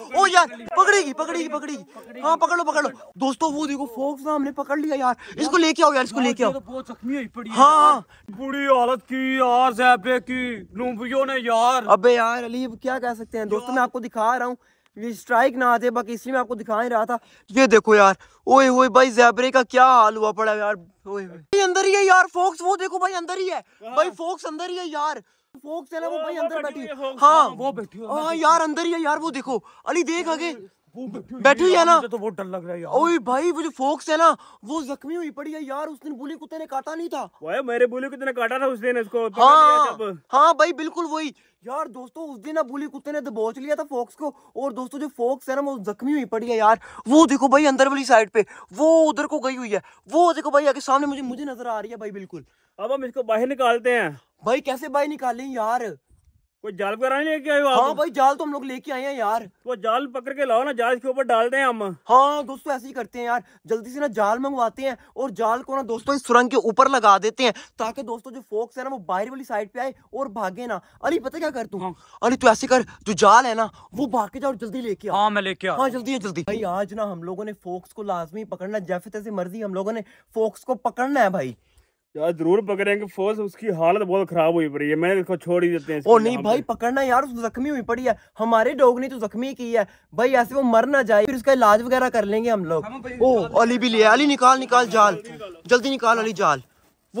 ओ यार पकड़ेगी पकड़ेगी पकड़ेगी हाँ पकड़ लो पकड़ लो दोस्तों वो देखो फोक्स ना हमने पकड़ लिया यार इसको लेके आओ यार इसको हाँ, लेके आओ तो बहुत जख्मी हुई पड़ी हाँ, हाँ। बुरी हालत की यार जैपे की लूम्बियो ने यार अबे यार अली क्या कह सकते हैं दोस्तों मैं आपको दिखा रहा हूँ ये स्ट्राइक ना आते बाकी इसलिए मैं आपको दिखा ही रहा था ये देखो यार ओए ओए भाई जैबरे का क्या हाल हुआ पड़ा यार ओए अंदर ही है यार फोक्स वो देखो भाई अंदर ही है भाई फोक्स अंदर ही है यार है ना वो हाँ, भाई अंदर बैठी हाँ वो बैठी है हाँ, हाँ, हाँ यार अंदर ही है यार वो देखो अली देख आगे बैठी हुई है ना तो बहुत डर लग रहा है यार ओए भाई वो जो फोक्स है ना वो जख्मी हुई पड़ी है यार उस दिन बुली कुत्ते ने काटा नहीं था वो मेरे बुली कुत्ते ने काटा था उस दिन उसको हाँ हाँ भाई बिल्कुल वही यार दोस्तों उस दिन ना बुली कुत्ते ने दबोच तो लिया था फोक्स को और दोस्तों जो फोक्स है ना वो जख्मी हुई पड़ी है यार वो देखो भाई अंदर वाली साइड पे वो उधर को गई हुई है वो देखो भाई आगे सामने मुझे मुझे नजर आ रही है भाई बिल्कुल अब हम इसको बाहर निकालते हैं भाई कैसे भाई निकाले यार कोई जाल वगैरह नहीं लेके आए हो हाँ भाई जाल तो हम लोग लेके आए हैं यार वो जाल पकड़ के लाओ ना जाल के ऊपर डालते हैं हम हाँ दोस्तों ऐसे ही करते हैं यार जल्दी से ना जाल मंगवाते हैं और जाल को ना दोस्तों इस सुरंग के ऊपर लगा देते हैं ताकि दोस्तों जो फोक्स है ना वो बाहर वाली साइड पे आए और भागे ना अरे पता क्या कर तू हाँ। अरे तू ऐसे कर जो जाल है ना वो भाग के जाओ जल्दी लेके हाँ मैं लेके हाँ जल्दी है जल्दी भाई आज ना हम लोगों ने फोक्स को लाजमी पकड़ना जैसे तैसे मर्जी हम लोगों ने फोक्स को पकड़ना है भाई यार जरूर पकड़ेंगे फोर्स उसकी हालत बहुत खराब हुई पड़ी है मैंने इसको छोड़ ही देते हैं ओ नहीं भाई पकड़ना यार उसको जख्मी हुई पड़ी है हमारे डॉग ने तो जख्मी की है भाई ऐसे वो मर ना जाए फिर उसका इलाज वगैरह कर लेंगे हम लोग ओ अली भी लिया अली निकाल निकाल जाल जल्दी निकाल अली जाल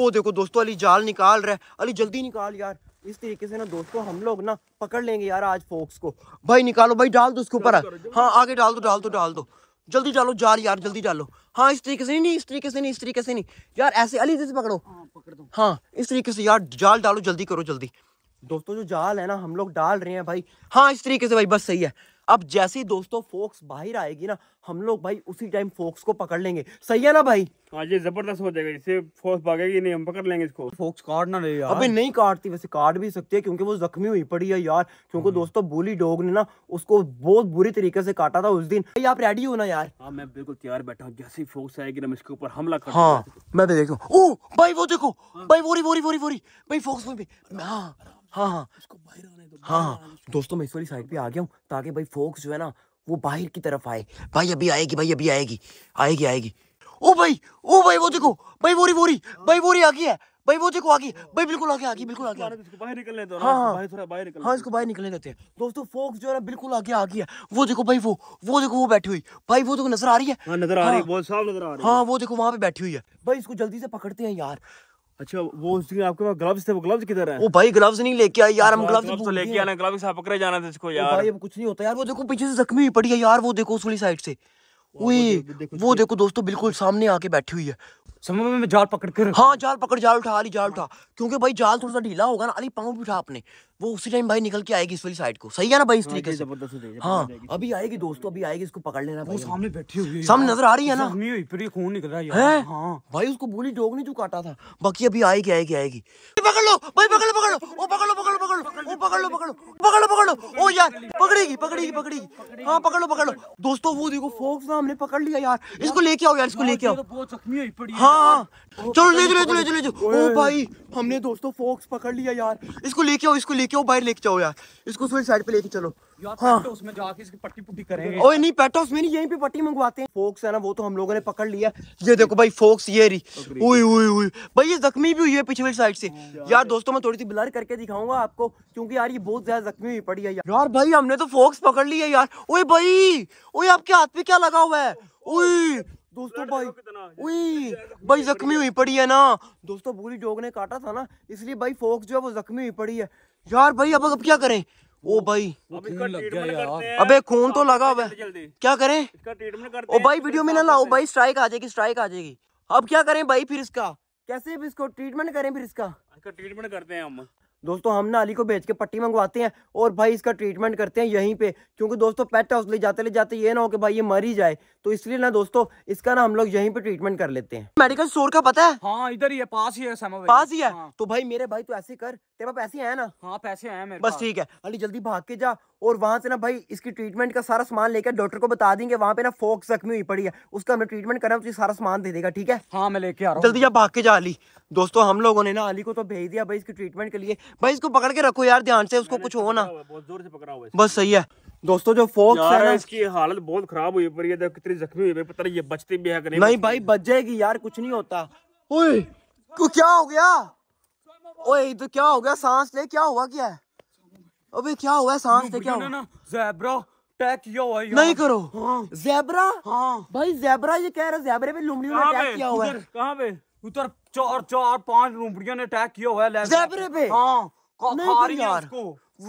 वो देखो दोस्तों अली जाल निकाल रहे अली जल्दी निकाल यार इस तरीके से ना दोस्तों हम लोग ना पकड़ लेंगे यार आज फोक्स को भाई निकालो भाई डाल दो उसके ऊपर हाँ आगे डाल दो डाल दो डाल दो जल्दी डालो जार यार जल्दी डालो हाँ इस तरीके से नहीं नहीं इस तरीके से नहीं इस तरीके से नहीं यार ऐसे अली जैसे पकड़ो हाँ, हाँ इस तरीके से यार जाल डालो जल्दी करो जल्दी दोस्तों जो जाल है ना हम लोग डाल रहे हैं भाई हाँ इस तरीके से भाई बस सही है अब जैसे ही दोस्तों फोक्स बाहर आएगी ना हम लोग भाई उसी टाइम फोक्स को पकड़ लेंगे सही है ना भाई हाँ जी जबरदस्त हो जाएगा इससे फोक्स भागेगी नहीं हम पकड़ लेंगे इसको फोक्स काट ना रहे अभी नहीं काटती वैसे काट भी सकती है क्योंकि वो जख्मी हुई पड़ी है यार क्योंकि हम्म। दोस्तों बोली डोग ने ना उसको बहुत बुरी तरीके से काटा था उस दिन भाई आप रेडी हो ना यार हाँ मैं बिल्कुल तैयार बैठा हूँ जैसे फोक्स आएगी ना इसके ऊपर हमला कर हाँ मैं भी देखता हूँ भाई वो देखो हाँ। भाई वोरी वोरी वोरी वोरी भाई फोक्स में भी हाँ हाँ हाँ हाँ, हाँ। दोस्तों मैं इस वाली साइड पे आ गया हूँ ताकि भाई फोक्स जो है ना वो बाहर की तरफ आए भाई अभी आएगी भाई अभी आएगी आएगी आएगी ओ भाई ओ भाई वो देखो भाई वोरी वोरी भाई वोरी आ गई है भाई वो देखो आगे भाई बिल्कुल आगे आगे बिल्कुल आगे बाहर निकलने दो हाँ हाँ थोड़ा बाहर निकल हाँ इसको बाहर निकलने देते हैं दोस्तों फोक्स जो है ना बिल्कुल आगे आ गई है वो देखो भाई वो वो देखो वो बैठी हुई भाई वो देखो नजर आ रही है हाँ, नजर आ रही है हाँ। बहुत साफ नजर आ रही है हाँ वो देखो वहाँ पे बैठी हुई है भाई इसको जल्दी से पकड़ते हैं यार अच्छा वो उस दिन आपके पास ग्लव्स थे वो ग्लव्स किधर है वो भाई ग्लव्स नहीं लेके आए यार हम ग्लव्स तो लेके आना ग्लव्स आप पकड़े जाना था इसको यार भाई अब कुछ नहीं होता यार वो देखो पीछे से जख्मी हुई पड़ी है यार वो देखो उस वाली साइड से वो देखो दोस्तों बिल्कुल सामने आके बैठी हुई है समझ में जाल पकड़ कर हाँ जाल पकड़ जाल उठा अली जाल उठा क्योंकि भाई जाल थोड़ा सा ढीला होगा ना अली पाँव भी उठा अपने वो उसी टाइम भाई निकल के आएगी इस वाली साइड को सही है ना भाई इस हाँ, तरीके से हाँ अभी आएगी दोस्तों अभी आएगी इसको पकड़ लेना वो सामने बैठी हुई सामने नजर आ रही है ना खून निकल रहा है हाँ। भाई उसको बोली डोग नहीं जो काटा था बाकी अभी आएगी आएगी आएगी पकड़ लो भाई पकड़ लो पकड़ लो ओ पकड़ लो पकड़ लो पकड़ लो ओ पकड़ लो पकड़ लो पकड़ लो पकड़ लो ओ यार पकड़ेगी पकड़ेगी पकड़ेगी हाँ पकड़ लो पकड़ लो दोस्तों वो देखो फोक्स ना हमने पकड़ लिया यार इसको लेके आओ यार इसको लेके आओ तो हाँ हाँ। चलो ले ले चलो ले चलो ओ भाई हमने दोस्तों फॉक्स पकड़ लिया यार इसको लेके आओ इसको लेके आओ बाहर लेके जाओ यार इसको उसमें साइड पे लेके चलो हाँ उसमें जाके इसकी पट्टी पुट्टी करेंगे ओए नहीं पेट हाउस में नहीं यहीं पे पट्टी मंगवाते हैं फोक्स है ना वो तो हम लोगों ने पकड़ लिया ये देखो भाई फोक्स ये रही उई उई उई भाई ये जख्मी भी हुई है पिछले साइड से हाँ, यार दोस्तों मैं थोड़ी सी ब्लर करके दिखाऊंगा आपको क्योंकि यार ये बहुत ज्यादा जख्मी हुई पड़ी है यार भाई हमने तो फोक्स पकड़ लिया यार ओ भाई ओ आपके हाथ पे क्या लगा हुआ है दोस्तों भाई उई भाई जख्मी हुई पड़ी है ना दोस्तों बुरी डॉग ने काटा था ना इसलिए भाई फोक्स जो है वो जख्मी हुई पड़ी है यार भाई अब अब क्या करें ओ भाई अबे खून तो लगा हुआ क्या करें ओ भाई वीडियो में ना लाओ भाई स्ट्राइक आ जाएगी स्ट्राइक आ जाएगी अब क्या करें भाई फिर इसका कैसे इसको ट्रीटमेंट करें फिर इसका ट्रीटमेंट करते हैं हम दोस्तों हम ना अली को बेच के पट्टी मंगवाते हैं और भाई इसका ट्रीटमेंट करते हैं यहीं पे क्योंकि दोस्तों पेट हाउस ले जाते ले जाते ये ना हो कि भाई ये मर ही जाए तो इसलिए ना दोस्तों इसका ना हम लोग यहीं पे ट्रीटमेंट कर लेते हैं मेडिकल स्टोर का पता है हाँ इधर ही है पास ही है पास ही है हाँ। तो भाई मेरे भाई तू ऐसे कर तेरे पास पैसे है ना हाँ पैसे है बस ठीक है अली जल्दी भाग के जा और वहां से ना भाई इसकी ट्रीटमेंट का सारा सामान लेकर डॉक्टर को बता देंगे वहां पे ना फोक जख्मी हुई पड़ी है उसका हमने ट्रीटमेंट करा तो सारा सामान दे देगा ठीक है हाँ मैं लेके आ रहा हूँ जल्दी आप भाग के जा अली दोस्तों हम लोगों ने ना अली को तो भेज दिया भाई इसकी ट्रीटमेंट के लिए भाई इसको पकड़ के रखो यार ध्यान से उसको कुछ हो ना बहुत जोर से पकड़ा हुआ बस सही है दोस्तों जो फोक्स है ना इसकी हालत बहुत खराब हुई पर ये कितनी जख्मी हुई पता नहीं ये बचती भी है नहीं भाई बच जाएगी यार कुछ नहीं होता ओए क्या हो गया ओए तो क्या हो गया सांस ले क्या हुआ क्या है अबे क्या हुआ सांस से क्या हुआ जैबरा अटैक किया हुआ यार नहीं करो हाँ। जैबरा हाँ भाई जैबरा ये कह रहा है पे लुमड़ी ने अटैक किया हुआ है कहां पे उधर चार चार पांच लुमड़ियों ने अटैक किया हुआ है जैबरे पे हां खा तो रही है उसको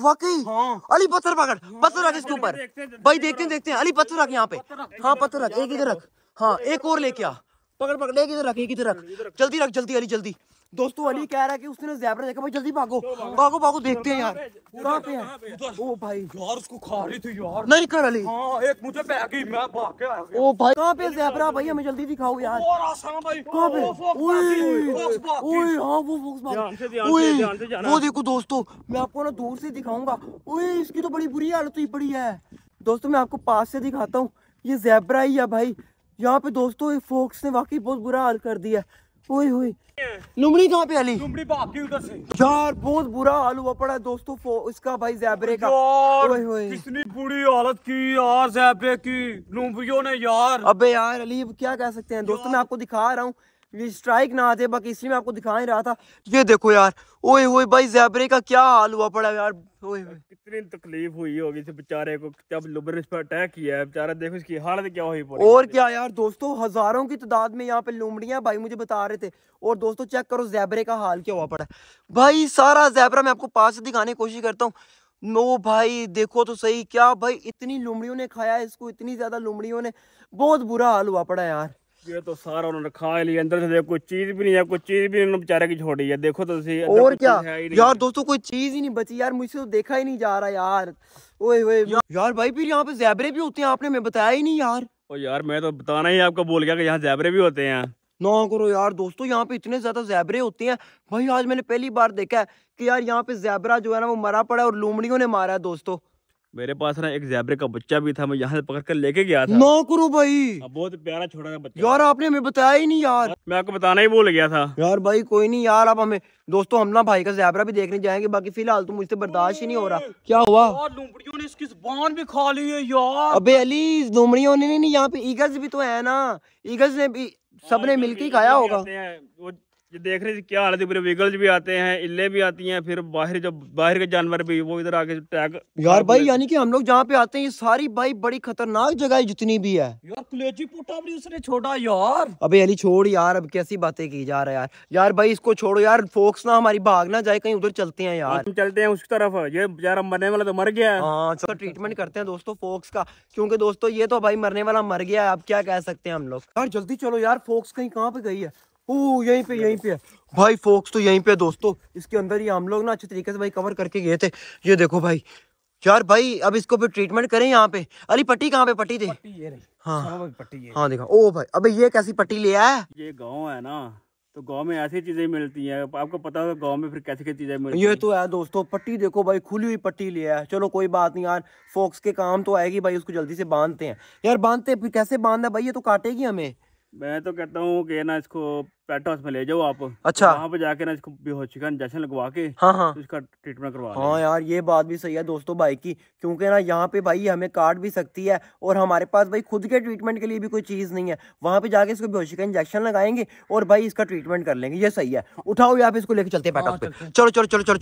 वाकई हाँ। अली पत्थर पकड़ हाँ, पत्थर रख इसके ऊपर भाई देखते हैं देखते हैं अली पत्थर रख यहाँ पे हाँ पत्थर रख एक इधर रख हाँ एक और लेके आ पकड़ पकड़ एक इधर रख एक इधर रख जल्दी रख जल्दी अली जल्दी दोस्तों अली हाँ। कह रहा है कि उसने जैबरा देखा भाई जल्दी भागो भागो भागो देखते हैं यार कहां पे है ओ भाई यार उसको खा रही थी यार नहीं कर अली हां एक मुझे गई मैं भाग के आ गया ओ भाई कहां पे जैबरा भाई हमें जल्दी दिखाओ यार और आसान भाई कहां पे ओए ओए हां वो फॉक्स वो देखो दोस्तों मैं आपको ना दूर से दिखाऊंगा ओए इसकी तो बड़ी बुरी हालत हुई पड़ी है दोस्तों मैं आपको पास से दिखाता हूँ ये जैबरा ही है भाई यहाँ पे दोस्तों ये फोक्स ने वाकई बहुत बुरा हाल कर दिया है ओए ओए लुमड़ी कहाँ पे अली लुमड़ी भाग तो उधर से यार बहुत बुरा हाल हुआ पड़ा है दोस्तों इसका भाई जैबरे का ओए ओए कितनी बुरी हालत की यार जैबरे की लुमड़ियों ने यार अबे यार अली क्या कह सकते हैं दोस्तों मैं आपको दिखा रहा हूँ ये स्ट्राइक ना आते बाकी इसलिए मैं आपको दिखा ही रहा था ये देखो यार ओए ओए भाई जैबरे का क्या हाल हुआ पड़ा यार ओए कितनी तकलीफ हुई होगी बेचारे को जब लुबर इस पर अटैक किया है बेचारा देखो इसकी हालत क्या हुई पड़ी और क्या यार दोस्तों हजारों की तादाद में यहाँ पे लुमड़िया भाई मुझे बता रहे थे और दोस्तों चेक करो जैबरे का हाल क्या हुआ पड़ा भाई सारा जैबरा मैं आपको पास दिखाने की कोशिश करता हूँ नो भाई देखो तो सही क्या भाई इतनी लुमड़ियों ने खाया इसको इतनी ज्यादा लुमड़ियों ने बहुत बुरा हाल हुआ पड़ा यार ये तो सारा उन्होंने खा लिया अंदर से कोई चीज भी नहीं है कोई चीज भी नहीं बेचारे की छोड़ी है देखो तो सही और क्या यार दोस्तों कोई चीज ही नहीं बची यार मुझसे तो देखा ही नहीं जा रहा यार ओए ओए यार भाई फिर यहाँ पे जैबरे भी होते हैं आपने मैं बताया ही नहीं यार ओ यार मैं तो बताना ही आपको बोल गया कि यहाँ जैबरे भी होते हैं ना करो यार दोस्तों यहाँ पे इतने ज्यादा जैबरे होते हैं भाई आज मैंने पहली बार देखा है कि यार यहाँ पे जैबरा जो है ना वो मरा पड़ा है और लूमड़ियों ने मारा है दोस्तों मेरे पास ना एक जैबरे का बच्चा भी था मैं यहाँ से पकड़ कर लेके गया था ना करो भाई बहुत प्यारा छोटा सा बच्चा यार आपने हमें बताया ही नहीं यार मैं आपको बताना ही भूल गया था यार भाई कोई नहीं यार आप हमें दोस्तों हम ना भाई का जैबरा भी देखने जाएंगे बाकी फिलहाल तो मुझसे बर्दाश्त ही नहीं हो रहा क्या हुआ लुमड़ियों ने इसकी जुबान भी खा ली है यार अबे अली लुमड़ियों ने नहीं यहाँ पे ईगल्स भी तो है ना ईगल्स ने भी सबने हाँ, मिलके ही खाया होगा ये देख रहे थे क्या हालत है पूरे व्हीकल्स भी आते हैं इल्ले भी आती हैं फिर बाहर जब बाहर के जानवर भी वो इधर आके टैग यार भाई यानी कि हम लोग जहाँ पे आते हैं ये सारी भाई बड़ी खतरनाक जगह है जितनी भी है यार कुलेची पोटा भी उसने छोड़ा यार अबे अली छोड़ यार अब कैसी बातें की जा रहा है यार यार भाई इसको छोड़ो यार फोक्स ना हमारी भाग ना जाए कहीं उधर चलते हैं यार हम चलते हैं उसकी तरफ ये यार मरने वाला तो मर गया हाँ ट्रीटमेंट करते हैं दोस्तों फोक्स का क्योंकि दोस्तों ये तो भाई मरने वाला मर गया है अब क्या कह सकते हैं हम लोग यार जल्दी चलो यार फोक्स कहीं कहाँ पे गई है ओ यहीं पे यहीं पे है भाई फोक्स तो यहीं पे दोस्तों इसके अंदर ही हम लोग ना अच्छे तरीके से भाई कवर करके गए थे ये देखो भाई यार भाई अब इसको भी ट्रीटमेंट करें यहाँ पे अली पट्टी कहाँ पे पट्टी थे हाँ।, हाँ देखा ओ भाई अब ये कैसी पट्टी ले आया ये गाँव है ना तो गांव में ऐसी चीजें मिलती हैं आपको पता होगा गांव में फिर कैसी कैसी चीजें मिलती ये तो है दोस्तों पट्टी देखो भाई खुली हुई पट्टी लिया है चलो कोई बात नहीं यार फोक्स के काम तो आएगी भाई उसको जल्दी से बांधते हैं यार बांधते फिर कैसे बांधना भाई ये तो काटेगी हमें मैं तो कहता हूँ कि ना इसको पेट हाउस में ले जाओ आप अच्छा वहाँ पे जाके ना इसको बेहोशी का इंजेक्शन लगवा के हाँ हाँ तो इसका ट्रीटमेंट करवा हाँ यार ये बात भी सही है दोस्तों भाई की क्योंकि ना यहाँ पे भाई हमें काट भी सकती है और हमारे पास भाई खुद के ट्रीटमेंट के लिए भी कोई चीज़ नहीं है वहाँ पे जाके इसको बेहोशी का इंजेक्शन लगाएंगे और भाई इसका ट्रीटमेंट कर लेंगे ये सही है हाँ। उठाओ या फिर इसको लेकर चलते हैं पेट हाउस पे चलो चलो चलो चलो